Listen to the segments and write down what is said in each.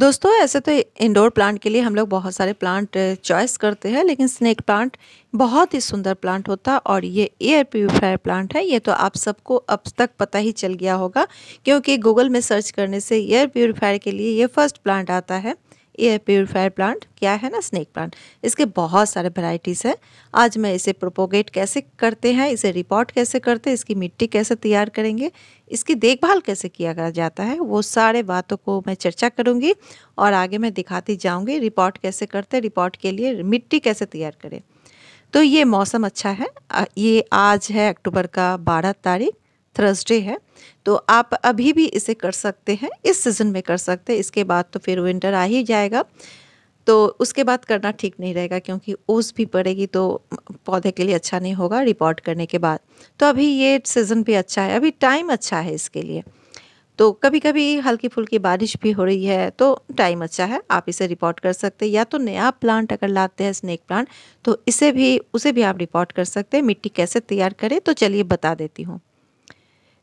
दोस्तों ऐसे तो इंडोर प्लांट के लिए हम लोग बहुत सारे प्लांट चॉइस करते हैं लेकिन स्नेक प्लांट बहुत ही सुंदर प्लांट होता है और ये एयर प्योरीफायर प्लांट है ये तो आप सबको अब तक पता ही चल गया होगा क्योंकि गूगल में सर्च करने से एयर प्योरीफायर के लिए ये फर्स्ट प्लांट आता है एयर प्योरीफायर प्लांट क्या है ना स्नेक प्लांट इसके बहुत सारे वैरायटीज़ हैं आज मैं इसे प्रोपोगेट कैसे करते हैं इसे रिपोर्ट कैसे करते हैं इसकी मिट्टी कैसे तैयार करेंगे इसकी देखभाल कैसे किया जाता है वो सारे बातों को मैं चर्चा करूँगी और आगे मैं दिखाती जाऊँगी रिपोर्ट कैसे करते रिपोर्ट के लिए मिट्टी कैसे तैयार करें तो ये मौसम अच्छा है ये आज है अक्टूबर का बारह तारीख थर्सडे है तो आप अभी भी इसे कर सकते हैं इस सीज़न में कर सकते हैं इसके बाद तो फिर विंटर आ ही जाएगा तो उसके बाद करना ठीक नहीं रहेगा क्योंकि ओस भी पड़ेगी तो पौधे के लिए अच्छा नहीं होगा रिपोर्ट करने के बाद तो अभी ये सीज़न भी अच्छा है अभी टाइम अच्छा है इसके लिए तो कभी कभी हल्की फुल्की बारिश भी हो रही है तो टाइम अच्छा है आप इसे रिपोर्ट कर सकते हैं या तो नया प्लांट अगर लाते हैं स्नेक प्लांट तो इसे भी उसे भी आप रिपोर्ट कर सकते हैं मिट्टी कैसे तैयार करें तो चलिए बता देती हूँ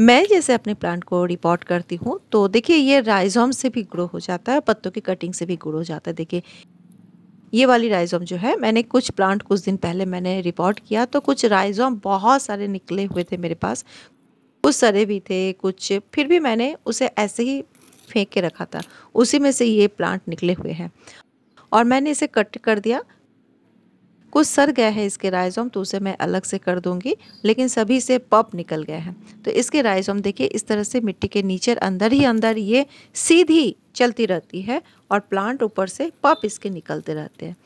मैं जैसे अपने प्लांट को रिपोर्ट करती हूँ तो देखिए ये राइजोम से भी ग्रो हो जाता है पत्तों की कटिंग से भी ग्रो हो जाता है देखिए ये वाली राइजोम जो है मैंने कुछ प्लांट कुछ दिन पहले मैंने रिपोर्ट किया तो कुछ राइजोम बहुत सारे निकले हुए थे मेरे पास कुछ सरे भी थे कुछ फिर भी मैंने उसे ऐसे ही फेंक के रखा था उसी में से ये प्लांट निकले हुए हैं और मैंने इसे कट कर दिया कुछ सर गए हैं इसके राइजोम तो उसे मैं अलग से कर दूंगी लेकिन सभी से पप निकल गए हैं तो इसके राइजोम देखिए इस तरह से मिट्टी के नीचे अंदर ही अंदर ये सीधी चलती रहती है और प्लांट ऊपर से पप इसके निकलते रहते हैं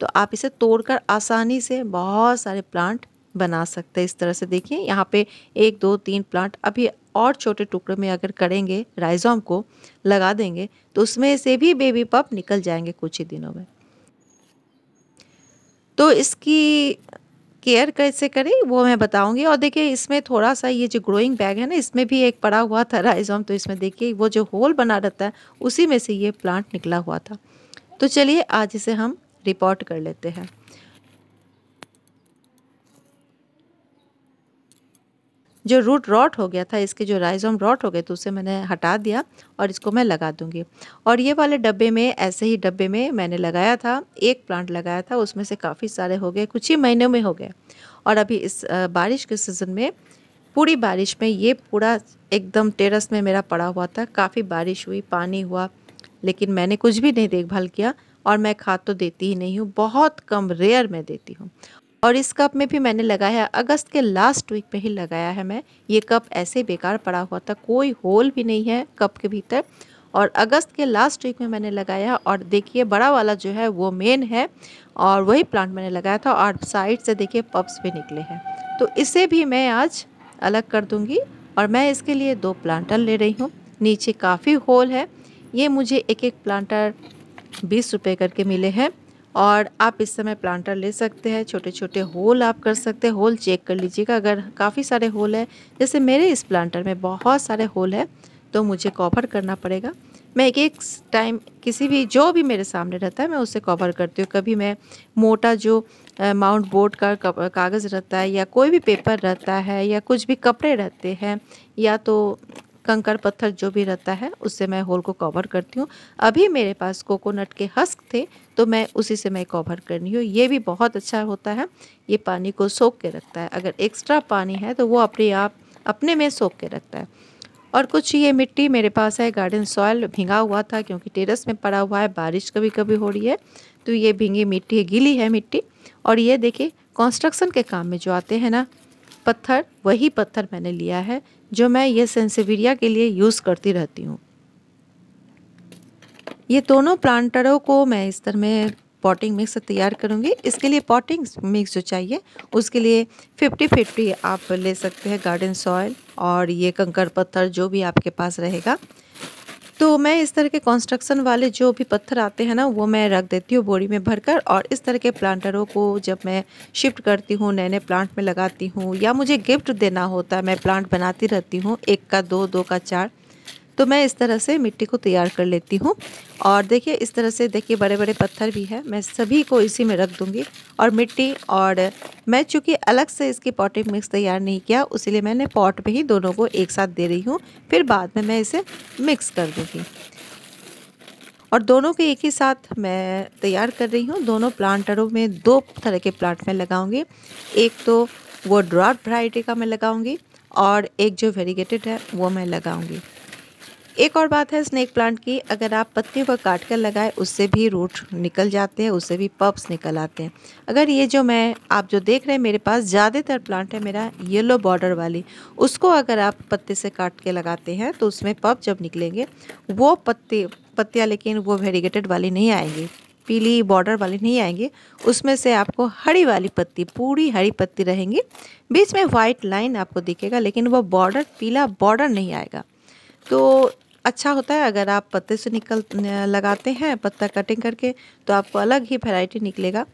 तो आप इसे तोड़कर आसानी से बहुत सारे प्लांट बना सकते हैं इस तरह से देखिए यहाँ पे एक दो तीन प्लांट अभी और छोटे टुकड़े में अगर करेंगे राइजोम को लगा देंगे तो उसमें से भी बेबी पप निकल जाएंगे कुछ ही दिनों में तो इसकी केयर कैसे करें वो मैं बताऊंगी और देखिए इसमें थोड़ा सा ये जो ग्रोइंग बैग है ना इसमें भी एक पड़ा हुआ था राइजोम तो इसमें देखिए वो जो होल बना रहता है उसी में से ये प्लांट निकला हुआ था तो चलिए आज इसे हम रिपोर्ट कर लेते हैं जो रूट रॉट हो गया था इसके जो राइजोम रॉट हो गए तो उसे मैंने हटा दिया और इसको मैं लगा दूंगी और ये वाले डब्बे में ऐसे ही डब्बे में मैंने लगाया था एक प्लांट लगाया था उसमें से काफ़ी सारे हो गए कुछ ही महीनों में हो गए और अभी इस बारिश के सीज़न में पूरी बारिश में ये पूरा एकदम टेरस में मेरा पड़ा हुआ था काफ़ी बारिश हुई पानी हुआ लेकिन मैंने कुछ भी नहीं देखभाल किया और मैं खाद तो देती ही नहीं हूँ बहुत कम रेयर में देती हूँ और इस कप में भी मैंने लगाया है अगस्त के लास्ट वीक में ही लगाया है मैं ये कप ऐसे बेकार पड़ा हुआ था कोई होल भी नहीं है कप के भीतर और अगस्त के लास्ट वीक में मैंने लगाया और देखिए बड़ा वाला जो है वो मेन है और वही प्लांट मैंने लगाया था और साइड से देखिए पप्स भी निकले हैं तो इसे भी मैं आज अलग कर दूँगी और मैं इसके लिए दो प्लांटर ले रही हूँ नीचे काफ़ी होल है ये मुझे एक एक प्लांटर बीस रुपये करके मिले हैं और आप इस समय प्लांटर ले सकते हैं छोटे छोटे होल आप कर सकते हैं होल चेक कर लीजिएगा अगर काफ़ी सारे होल है जैसे मेरे इस प्लांटर में बहुत सारे होल है तो मुझे कवर करना पड़ेगा मैं एक एक टाइम किसी भी जो भी मेरे सामने रहता है मैं उसे कवर करती हूँ कभी मैं मोटा जो माउंट बोर्ड का कागज़ रहता है या कोई भी पेपर रहता है या कुछ भी कपड़े रहते हैं या तो कंकड़ पत्थर जो भी रहता है उससे मैं होल को कवर करती हूँ अभी मेरे पास कोकोनट के हस्क थे तो मैं उसी से मैं कवर रही हूँ ये भी बहुत अच्छा होता है ये पानी को सोख के रखता है अगर एक्स्ट्रा पानी है तो वो अपने आप अपने में सोख के रखता है और कुछ ये मिट्टी मेरे पास है गार्डन सॉयल भिंगा हुआ था क्योंकि टेरस में पड़ा हुआ है बारिश कभी कभी हो रही है तो ये भिंगी मिट्टी गीली है मिट्टी और ये देखिए कंस्ट्रक्शन के काम में जो आते हैं ना पत्थर वही पत्थर मैंने लिया है जो मैं ये सेंसिविरिया के लिए यूज़ करती रहती हूँ ये दोनों प्लांटरों को मैं इस तरह में पॉटिंग मिक्स तैयार करूँगी इसके लिए पॉटिंग मिक्स जो चाहिए उसके लिए फिफ्टी फिफ्टी आप ले सकते हैं गार्डन सॉयल और ये कंकर पत्थर जो भी आपके पास रहेगा तो मैं इस तरह के कंस्ट्रक्शन वाले जो भी पत्थर आते हैं ना वो मैं रख देती हूँ बोरी में भरकर और इस तरह के प्लांटरों को जब मैं शिफ्ट करती हूँ नए नए प्लांट में लगाती हूँ या मुझे गिफ्ट देना होता है मैं प्लांट बनाती रहती हूँ एक का दो दो का चार तो मैं इस तरह से मिट्टी को तैयार कर लेती हूँ और देखिए इस तरह से देखिए बड़े बड़े पत्थर भी है मैं सभी को इसी में रख दूँगी और मिट्टी और मैं चूँकि अलग से इसकी पॉटिंग मिक्स तैयार नहीं किया उसीलिए मैंने पॉट में ही दोनों को एक साथ दे रही हूँ फिर बाद में मैं इसे मिक्स कर दूँगी और दोनों के एक ही साथ मैं तैयार कर रही हूँ दोनों प्लांटरों में दो तरह के प्लांट मैं लगाऊंगी एक तो वो ड्रॉट वैरायटी का मैं लगाऊंगी और एक जो वेरीगेटेड है वो मैं लगाऊंगी एक और बात है स्नेक प्लांट की अगर आप पत्ती पर काट कर लगाए उससे भी रूट निकल जाते हैं उससे भी पप्स निकल आते हैं अगर ये जो मैं आप जो देख रहे हैं मेरे पास ज़्यादातर प्लांट है मेरा येलो बॉर्डर वाली उसको अगर आप पत्ते से काट के लगाते हैं तो उसमें पप जब निकलेंगे वो पत्ते पत्तियाँ लेकिन वो वेरीगेटेड वाली नहीं आएंगी पीली बॉर्डर वाली नहीं आएंगी उसमें से आपको हरी वाली पत्ती पूरी हरी पत्ती रहेंगी बीच में वाइट लाइन आपको दिखेगा लेकिन वो बॉर्डर पीला बॉर्डर नहीं आएगा तो अच्छा होता है अगर आप पत्ते से निकल लगाते हैं पत्ता कटिंग करके तो आपको अलग ही वैरायटी निकलेगा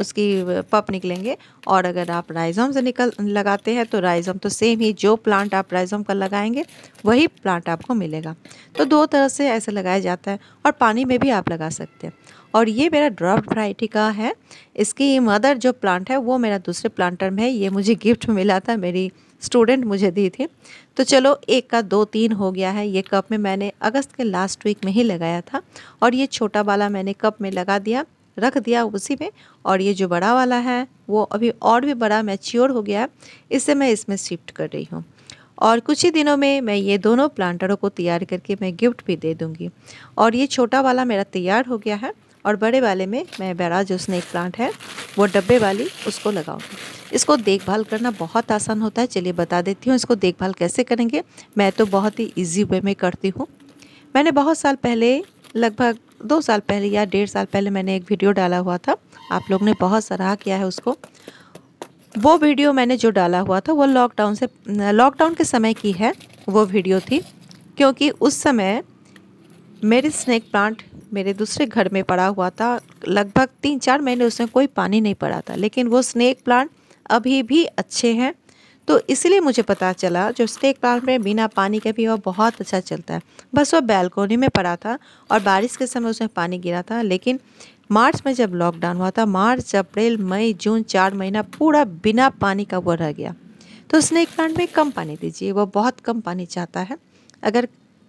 उसकी पप निकलेंगे और अगर आप राइजोम से निकल लगाते हैं तो राइजोम तो सेम ही जो प्लांट आप राइजोम का लगाएंगे वही प्लांट आपको मिलेगा तो दो तरह से ऐसे लगाया जाता है और पानी में भी आप लगा सकते हैं और ये मेरा ड्रॉप वराइटी का है इसकी मदर जो प्लांट है वो मेरा दूसरे प्लांटर में है ये मुझे गिफ्ट मिला था मेरी स्टूडेंट मुझे दी थी तो चलो एक का दो तीन हो गया है ये कप में मैंने अगस्त के लास्ट वीक में ही लगाया था और ये छोटा वाला मैंने कप में लगा दिया रख दिया उसी में और ये जो बड़ा वाला है वो अभी और भी बड़ा मैच्योर हो गया है इससे मैं इसमें शिफ्ट कर रही हूँ और कुछ ही दिनों में मैं ये दोनों प्लांटरों को तैयार करके मैं गिफ्ट भी दे दूँगी और ये छोटा वाला मेरा तैयार हो गया है और बड़े वाले में मैं बैरा जो स्नैक प्लांट है वो डब्बे वाली उसको लगाऊंगी इसको देखभाल करना बहुत आसान होता है चलिए बता देती हूँ इसको देखभाल कैसे करेंगे मैं तो बहुत ही ईजी वे में करती हूँ मैंने बहुत साल पहले लगभग दो साल पहले या डेढ़ साल पहले मैंने एक वीडियो डाला हुआ था आप लोग ने बहुत सराहा किया है उसको वो वीडियो मैंने जो डाला हुआ था वो लॉकडाउन से लॉकडाउन के समय की है वो वीडियो थी क्योंकि उस समय मेरे स्नैक प्लांट मेरे दूसरे घर में पड़ा हुआ था लगभग तीन चार महीने उसमें कोई पानी नहीं पड़ा था लेकिन वो स्नैक प्लांट अभी भी अच्छे हैं तो इसलिए मुझे पता चला जो स्नेक प्लांट में बिना पानी के भी वह बहुत अच्छा चलता है बस वह बैलकोनी में पड़ा था और बारिश के समय उसमें पानी गिरा था लेकिन मार्च में जब लॉकडाउन हुआ था मार्च अप्रैल मई जून चार महीना पूरा बिना पानी का वो रह गया तो स्नेक प्लांट में कम पानी दीजिए वह बहुत कम पानी चाहता है अगर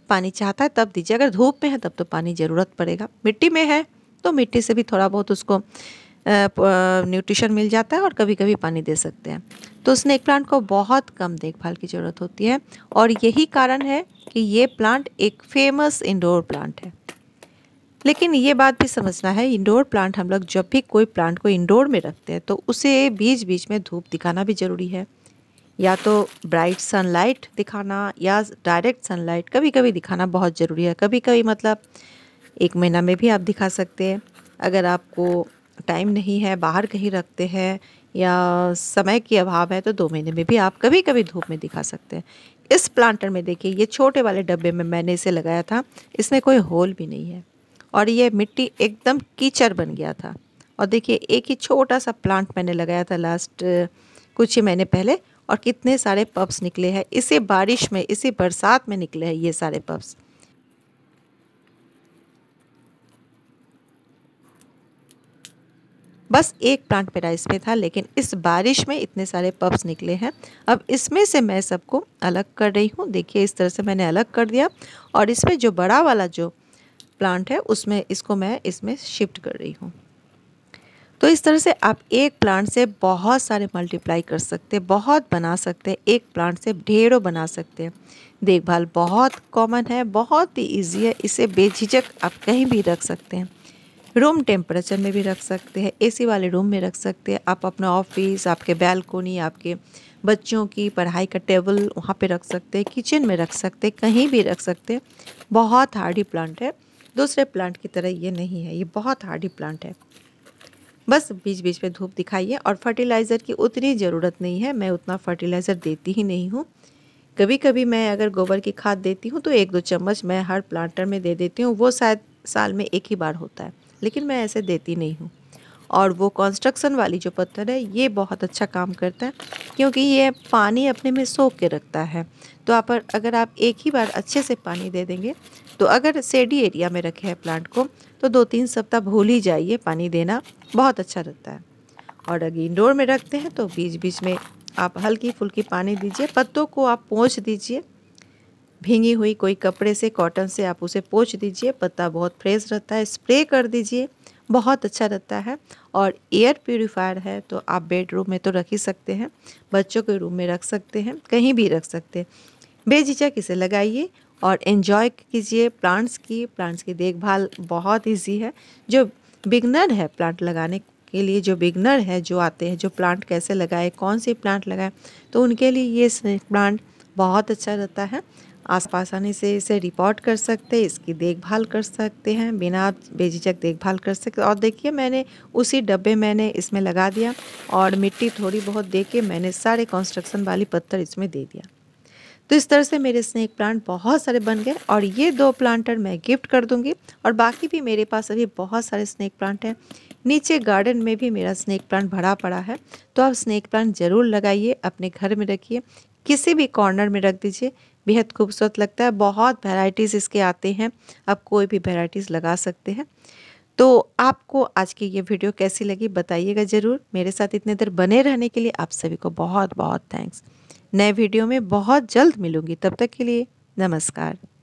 पानी चाहता है तब दीजिए अगर धूप में है तब तो पानी ज़रूरत पड़ेगा मिट्टी में है तो मिट्टी से भी थोड़ा बहुत उसको न्यूट्रिशन मिल जाता है और कभी कभी पानी दे सकते हैं तो स्नेक प्लांट को बहुत कम देखभाल की ज़रूरत होती है और यही कारण है कि ये प्लांट एक फेमस इंडोर प्लांट है लेकिन ये बात भी समझना है इंडोर प्लांट हम लोग जब भी कोई प्लांट को इंडोर में रखते हैं तो उसे बीच बीच में धूप दिखाना भी ज़रूरी है या तो ब्राइट सनलाइट दिखाना या डायरेक्ट सनलाइट कभी कभी दिखाना बहुत ज़रूरी है कभी कभी मतलब एक महीना में भी आप दिखा सकते हैं अगर आपको टाइम नहीं है बाहर कहीं रखते हैं या समय के अभाव है तो दो महीने में भी आप कभी कभी धूप में दिखा सकते हैं इस प्लांटर में देखिए ये छोटे वाले डब्बे में मैंने इसे लगाया था इसमें कोई होल भी नहीं है और ये मिट्टी एकदम कीचड़ बन गया था और देखिए एक ही छोटा सा प्लांट मैंने लगाया था लास्ट कुछ ही महीने पहले और कितने सारे पब्स निकले हैं इसी बारिश में इसी बरसात में निकले हैं ये सारे पब्स बस एक प्लांट मेरा इसमें था लेकिन इस बारिश में इतने सारे पप्स निकले हैं अब इसमें से मैं सबको अलग कर रही हूँ देखिए इस तरह से मैंने अलग कर दिया और इसमें जो बड़ा वाला जो प्लांट है उसमें इसको मैं इसमें शिफ्ट कर रही हूँ तो इस तरह से आप एक प्लांट से बहुत सारे मल्टीप्लाई कर सकते हैं बहुत बना सकते हैं एक प्लांट से ढेरों बना सकते हैं देखभाल बहुत कॉमन है बहुत ही ईजी है इसे बेझिझक आप कहीं भी रख सकते हैं रूम टेम्परेचर में भी रख सकते हैं एसी वाले रूम में रख सकते हैं आप अपना ऑफिस आपके बैलकोनी आपके बच्चों की पढ़ाई का टेबल वहाँ पे रख सकते हैं किचन में रख सकते हैं कहीं भी रख सकते हैं बहुत हार्डी प्लांट है दूसरे प्लांट की तरह ये नहीं है ये बहुत हार्डी प्लांट है बस बीच बीच में धूप दिखाइए और फर्टिलाइज़र की उतनी ज़रूरत नहीं है मैं उतना फर्टिलाइज़र देती ही नहीं हूँ कभी कभी मैं अगर गोबर की खाद देती हूँ तो एक दो चम्मच मैं हर प्लांटर में दे देती हूँ वो शायद साल में एक ही बार होता है लेकिन मैं ऐसे देती नहीं हूँ और वो कंस्ट्रक्शन वाली जो पत्थर है ये बहुत अच्छा काम करता है क्योंकि ये पानी अपने में सोख के रखता है तो आप अगर आप एक ही बार अच्छे से पानी दे देंगे तो अगर सेडी एरिया में रखे हैं प्लांट को तो दो तीन सप्ताह भूल ही जाइए पानी देना बहुत अच्छा रहता है और अगर इंडोर में रखते हैं तो बीच बीच में आप हल्की फुल्की पानी दीजिए पत्तों को आप पोंछ दीजिए भींगी हुई कोई कपड़े से कॉटन से आप उसे पोछ दीजिए पत्ता बहुत फ्रेश रहता है स्प्रे कर दीजिए बहुत अच्छा रहता है और एयर प्योरीफायर है तो आप बेडरूम में तो रख ही सकते हैं बच्चों के रूम में रख सकते हैं कहीं भी रख सकते हैं बेझिझक इसे लगाइए और इन्जॉय कीजिए प्लांट्स की प्लांट्स की देखभाल बहुत ईजी है जो बिगनर है प्लांट लगाने के लिए जो बिगनर है जो आते हैं जो प्लांट कैसे लगाए कौन से प्लांट लगाए तो उनके लिए ये प्लांट बहुत अच्छा रहता है आस आने से इसे रिपोर्ट कर सकते हैं इसकी देखभाल कर सकते हैं बिना बेझिझक देखभाल कर सकते और देखिए मैंने उसी डब्बे मैंने इसमें लगा दिया और मिट्टी थोड़ी बहुत दे के मैंने सारे कंस्ट्रक्शन वाली पत्थर इसमें दे दिया तो इस तरह से मेरे स्नेक प्लांट बहुत सारे बन गए और ये दो प्लांटर मैं गिफ्ट कर दूंगी और बाकी भी मेरे पास अभी बहुत सारे स्नेक प्लांट हैं नीचे गार्डन में भी मेरा स्नेक प्लांट भरा पड़ा है तो आप स्नेक प्लांट ज़रूर लगाइए अपने घर में रखिए किसी भी कॉर्नर में रख दीजिए बेहद खूबसूरत लगता है बहुत वेराइटीज़ इसके आते हैं आप कोई भी वेराइटीज़ लगा सकते हैं तो आपको आज की ये वीडियो कैसी लगी बताइएगा ज़रूर मेरे साथ इतने देर बने रहने के लिए आप सभी को बहुत बहुत थैंक्स नए वीडियो में बहुत जल्द मिलूंगी तब तक के लिए नमस्कार